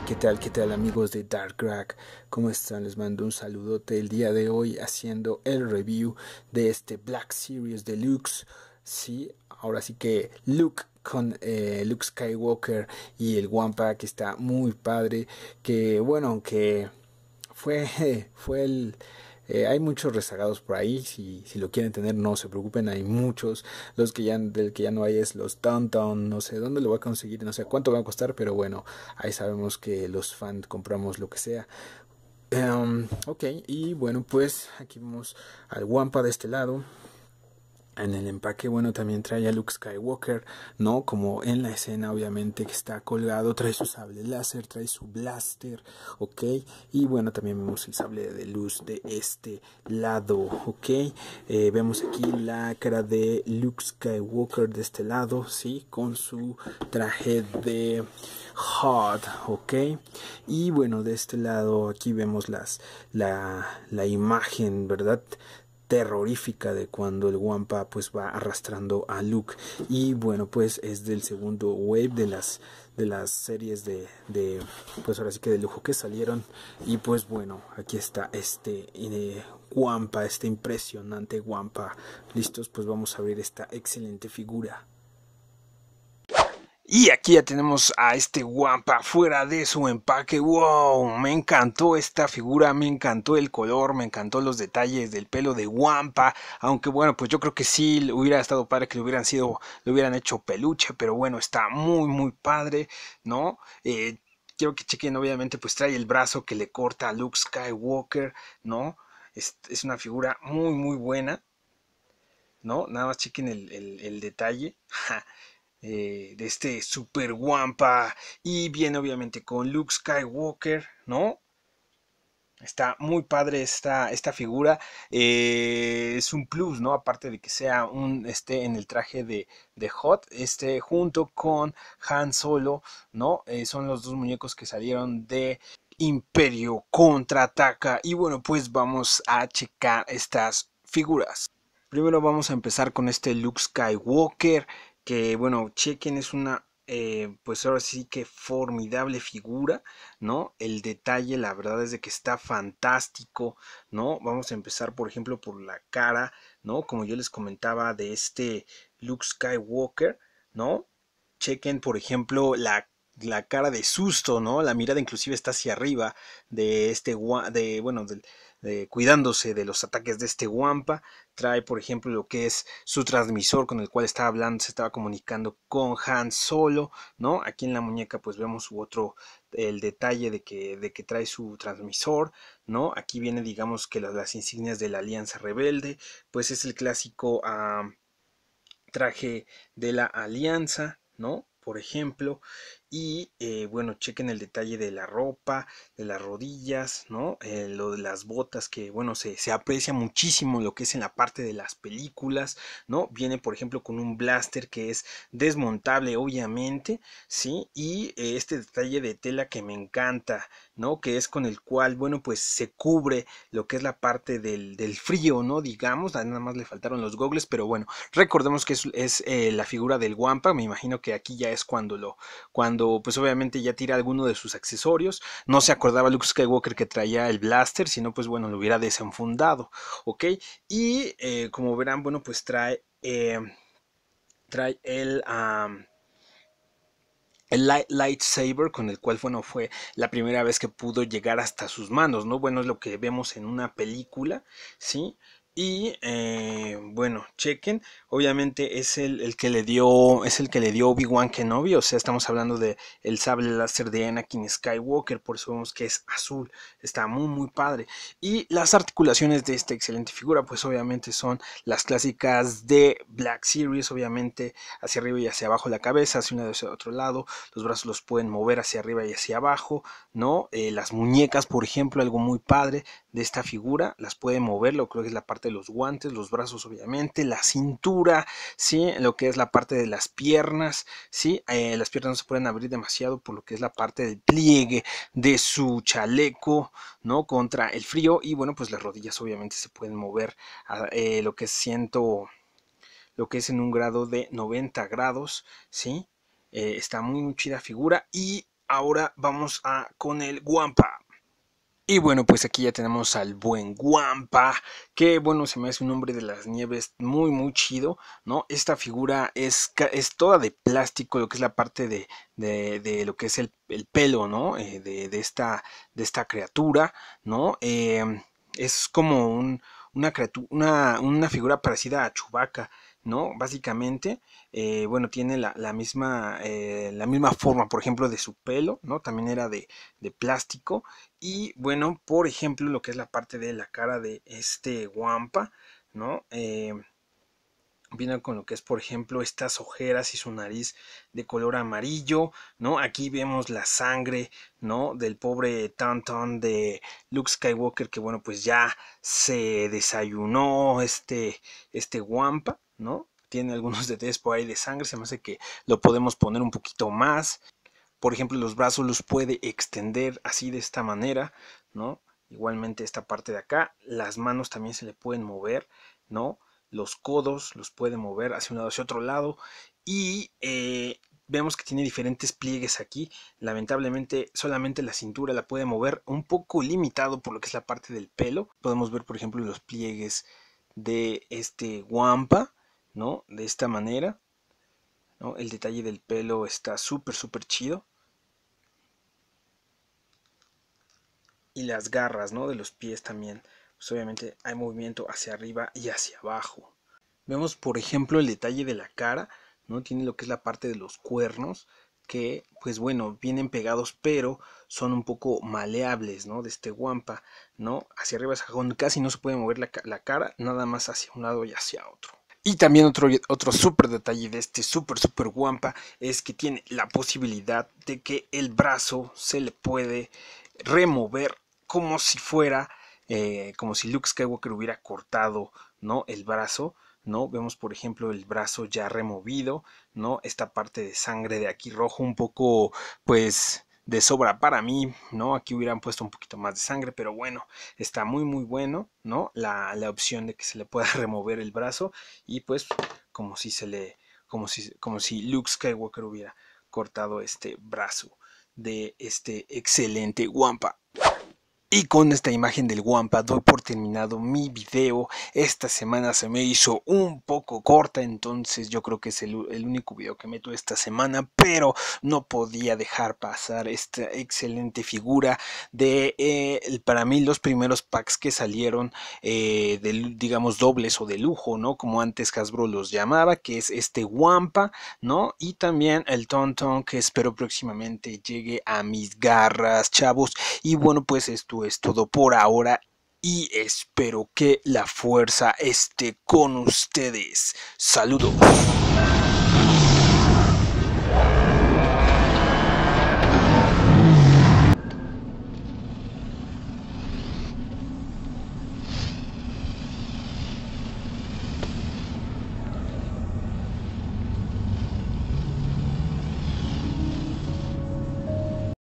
¿qué tal? ¿Qué tal amigos de Dark Crack? ¿Cómo están? Les mando un saludote el día de hoy haciendo el review de este Black Series de Deluxe. Sí, ahora sí que Luke con eh, Luke Skywalker y el One Pack está muy padre. Que bueno, aunque fue, fue el eh, hay muchos rezagados por ahí, si, lo quieren tener no se preocupen, hay muchos. Los que ya, del que ya no hay es los Downtown, no sé dónde lo voy a conseguir, no sé cuánto va a costar, pero bueno, ahí sabemos que los fans compramos lo que sea. Em, ok, y bueno, pues aquí vamos al Wampa de este lado en el empaque, bueno, también trae a Luke Skywalker, ¿no? Como en la escena, obviamente, que está colgado, trae su sable láser, trae su blaster, ¿ok? Y bueno, también vemos el sable de luz de este lado, ¿ok? Eh, vemos aquí la cara de Luke Skywalker de este lado, ¿sí? Con su traje de hot, ¿ok? Y bueno, de este lado aquí vemos las, la, la imagen, ¿verdad? terrorífica de cuando el Wampa pues va arrastrando a Luke y bueno pues es del segundo wave de las de las series de, pues ahora sí que de lujo que salieron y pues bueno aquí está este eh, Wampa este impresionante Wampa listos pues vamos a abrir esta excelente figura y aquí ya tenemos a este Wampa fuera de su empaque. ¡Wow! Me encantó esta figura, me encantó el color, me encantó los detalles del pelo de Wampa. Aunque bueno, pues yo creo que sí hubiera estado padre que le hubieran sido, lo hubieran hecho peluche, pero bueno, está muy, muy padre, ¿no? Eh, quiero que chequen, obviamente, pues trae el brazo que le corta a Luke Skywalker, ¿no? Es, una figura muy, muy buena, ¿no? Nada más chequen el, el, detalle. Eh, de este super guampa y viene obviamente con Luke Skywalker, ¿no? Está muy padre esta, esta figura. Eh, es un plus, ¿no? Aparte de que sea un esté en el traje de, de Hot. Este junto con Han Solo, ¿no? Eh, son los dos muñecos que salieron de Imperio contraataca. Y bueno, pues vamos a checar estas figuras. Primero vamos a empezar con este Luke Skywalker que bueno, Chequen es una, eh, pues ahora sí que formidable figura, ¿no? El detalle, la verdad es de que está fantástico, ¿no? Vamos a empezar, por ejemplo, por la cara, ¿no? Como yo les comentaba de este Luke Skywalker, ¿no? Chequen, por ejemplo, la cara de susto, ¿no? La mirada inclusive está hacia arriba de este de bueno, del eh, cuidándose de los ataques de este Wampa. Trae, por ejemplo, lo que es su transmisor con el cual estaba hablando, se estaba comunicando con Han Solo, ¿no? Aquí en la muñeca pues vemos otro, el detalle de que, de que trae su transmisor, ¿no? Aquí viene, digamos, que las, insignias de la Alianza Rebelde, pues es el clásico ah, traje de la Alianza, ¿no? Por ejemplo, y eh, bueno, chequen el detalle de la ropa, de las rodillas, ¿no? Eh, lo de las botas, que bueno, se, aprecia muchísimo lo que es en la parte de las películas, ¿no? Viene, por ejemplo, con un blaster que es desmontable, obviamente, ¿sí? Y eh, este detalle de tela que me encanta, ¿no? Que es con el cual, bueno, pues se cubre lo que es la parte del, del frío, ¿no? Digamos, nada más le faltaron los goggles, pero bueno, recordemos que es, es la figura del Wampa, me imagino que aquí ya es cuando lo... Cuando pues obviamente ya tira alguno de sus accesorios. No se acordaba Luke Skywalker que traía el blaster, sino pues bueno, lo hubiera desenfundado, ¿ok? Y eh, como verán, bueno, pues trae, eh, trae el... el light, lightsaber con el cual bueno fue la primera vez que pudo llegar hasta sus manos no bueno es lo que vemos en una película sí y eh, bueno, chequen. Obviamente es el, que le dio. Es el que le dio Obi-Wan Kenobi. O sea, estamos hablando de el sable láser de Anakin Skywalker. Por eso vemos que es azul. Está muy muy padre. Y las articulaciones de esta excelente figura, pues obviamente son las clásicas de Black Series. Obviamente, hacia arriba y hacia abajo la cabeza, hacia un lado y hacia otro lado. Los brazos los pueden mover hacia arriba y hacia abajo. ¿No? Eh, las muñecas, por ejemplo, algo muy padre de esta figura, las puede mover, lo creo que es la parte de los guantes, los brazos obviamente, la cintura, ¿sí? lo que es la parte de las piernas, ¿sí? Eh, las piernas no se pueden abrir demasiado por lo que es la parte del pliegue de su chaleco ¿no? contra el frío y bueno pues las rodillas obviamente se pueden mover a eh, lo que siento lo que es en un grado de 90 grados, ¿sí? Eh, está muy, muy chida figura y ahora vamos a con el guampa. Y bueno, pues aquí ya tenemos al buen Guampa, que bueno, se me hace un hombre de las nieves muy, muy chido, ¿no? Esta figura es, es toda de plástico, lo que es la parte de, lo que es el, pelo, ¿no? Eh, de, esta, de esta criatura, ¿no? Em, es como una, criatura, una, figura parecida a Chubaca. ¿no? Básicamente, eh, bueno, tiene la, misma, eh, la misma forma, por ejemplo, de su pelo, ¿no? También era de, de plástico y bueno, por ejemplo, lo que es la parte de la cara de este guampa, ¿no? Eh, viene con lo que es, por ejemplo, estas ojeras y su nariz de color amarillo, ¿no? Aquí vemos la sangre, ¿no? Del pobre Tantón de Luke Skywalker, que bueno, pues ya se desayunó este, este guampa, ¿no? Tiene algunos detalles por ahí de sangre, se me hace que lo podemos poner un poquito más por ejemplo, los brazos los puede extender así de esta manera, ¿no? Igualmente esta parte de acá, las manos también se le pueden mover, ¿no? Los codos los puede mover hacia un lado, hacia otro lado. Y eh, vemos que tiene diferentes pliegues aquí. Lamentablemente solamente la cintura la puede mover un poco limitado por lo que es la parte del pelo. Podemos ver, por ejemplo, los pliegues de este guampa, ¿no? De esta manera. ¿no? El detalle del pelo está súper, súper chido. y las garras ¿no? de los pies también. Pues obviamente hay movimiento hacia arriba y hacia abajo. Vemos por ejemplo el detalle de la cara, ¿no? Tiene lo que es la parte de los cuernos que pues bueno, vienen pegados pero son un poco maleables, ¿no? De este guampa, ¿no? Hacia arriba, casi no se puede mover la, cara, nada más hacia un lado y hacia otro. Y también otro, otro súper detalle de este súper, súper guampa es que tiene la posibilidad de que el brazo se le puede remover como si fuera, eh, como si Luke Skywalker hubiera cortado, ¿no? El brazo, ¿no? Vemos, por ejemplo, el brazo ya removido, ¿no? Esta parte de sangre de aquí rojo un poco, pues, de sobra para mí, ¿no? Aquí hubieran puesto un poquito más de sangre, pero bueno, está muy muy bueno, ¿no? La, la opción de que se le pueda remover el brazo y pues como si se le, como si, como si Luke Skywalker hubiera cortado este brazo de este excelente Wampa. Y con esta imagen del Wampa doy por terminado mi video. Esta semana se me hizo un poco corta, entonces yo creo que es el, único video que meto esta semana, pero no podía dejar pasar esta excelente figura de, eh, para mí, los primeros packs que salieron, eh, digamos, dobles o de lujo, ¿no? Como antes Hasbro los llamaba, que es este Wampa, ¿no? Y también el Tonton, que espero próximamente llegue a mis garras, chavos. Y bueno, pues esto es todo por ahora y espero que la fuerza esté con ustedes. Saludos.